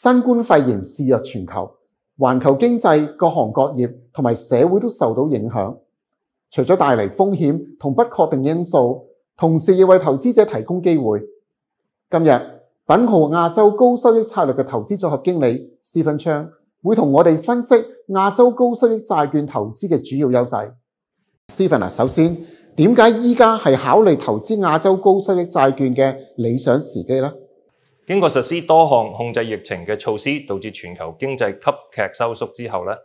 新冠肺炎肆虐全球，环球经济、各行各业同埋社会都受到影响，除咗带嚟风险同不确定因素，同时亦为投资者提供机会。今日品豪亚洲高收益策略嘅投资组合经理斯芬昌会同我哋分析亚洲高收益债券投资嘅主要优势。斯芬啊，首先点解依家系考虑投资亚洲高收益债券嘅理想时机呢？经过实施多项控制疫情嘅措施，导致全球经济急剧收缩之后咧，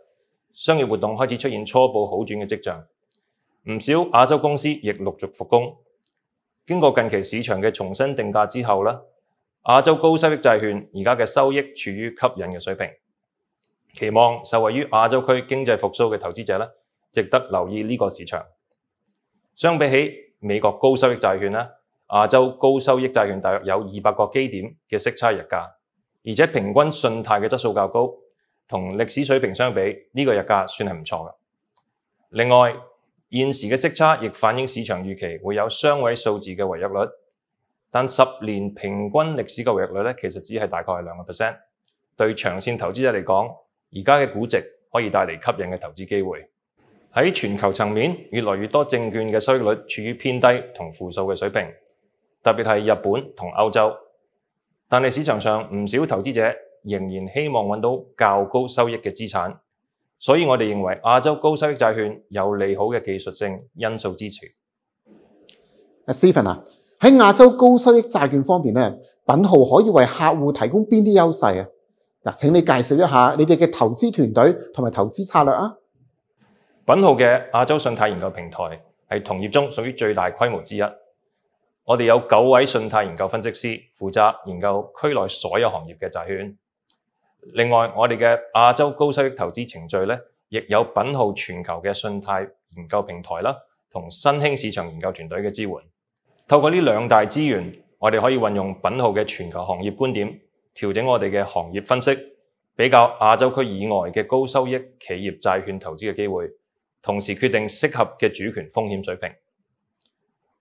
商业活动开始出现初步好转嘅迹象。唔少亚洲公司亦陆续复工。经过近期市场嘅重新定价之后咧，亚洲高收益债券而家嘅收益处于吸引嘅水平。期望受惠于亚洲区经济复苏嘅投资者咧，值得留意呢个市场。相比起美国高收益债券咧。亞洲高收益債券大約有二百個基點嘅息差日價，而且平均信貸嘅質素較高，同歷史水平相比，呢個日價算係唔錯嘅。另外，現時嘅息差亦反映市場預期會有雙位數字嘅違約率，但十年平均歷史嘅違約率咧，其實只係大概係兩個 percent。對長線投資者嚟講，而家嘅估值可以帶嚟吸引嘅投資機會。喺全球層面，越來越多證券嘅收益率處於偏低同負數嘅水平。特别係日本同欧洲，但係市场上唔少投资者仍然希望揾到较高收益嘅资产，所以我哋认为亚洲高收益债券有利好嘅技术性因素支持。Stephen 啊，喺亚洲高收益债券方面咧，品浩可以为客户提供邊啲优势啊？嗱，请你介绍一下你哋嘅投资团队同埋投资策略啊。品浩嘅亚洲信贷研究平台係同业中属于最大规模之一。我哋有九位信贷研究分析师负责研究区内所有行业嘅债券。另外，我哋嘅亚洲高收益投资程序咧，亦有品号全球嘅信贷研究平台啦，同新兴市场研究团队嘅支援。透过呢两大资源，我哋可以运用品号嘅全球行业观点，调整我哋嘅行业分析，比较亚洲区以外嘅高收益企业债券投资嘅机会，同时决定适合嘅主权风险水平。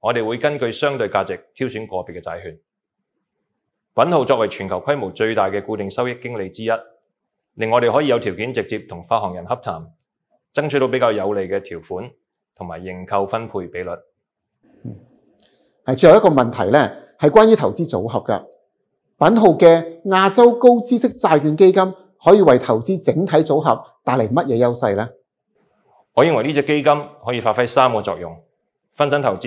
我哋会根据相对价值挑选个别嘅债券。品号作为全球规模最大嘅固定收益经理之一，令我哋可以有条件直接同发行人洽谈，争取到比较有利嘅条款同埋认购分配比率。系，最有一个问题咧，系关于投资组合嘅。品号嘅亚洲高知识债券基金可以为投资整体组合带嚟乜嘢优势呢？我认为呢只基金可以发挥三个作用：分散投资。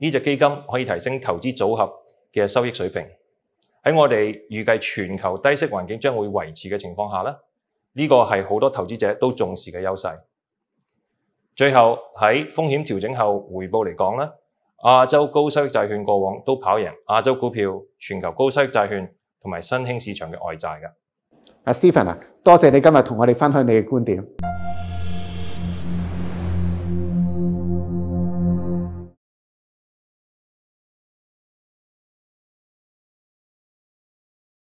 呢只基金可以提升投資組合嘅收益水平。喺我哋預計全球低息環境將會維持嘅情況下咧，呢個係好多投資者都重視嘅優勢。最後喺風險調整後回報嚟講咧，亞洲高息債券過往都跑贏亞洲股票、全球高息債券同埋新兴市場嘅外債㗎。阿 Stephen 啊，多謝你今日同我哋分享你嘅觀點。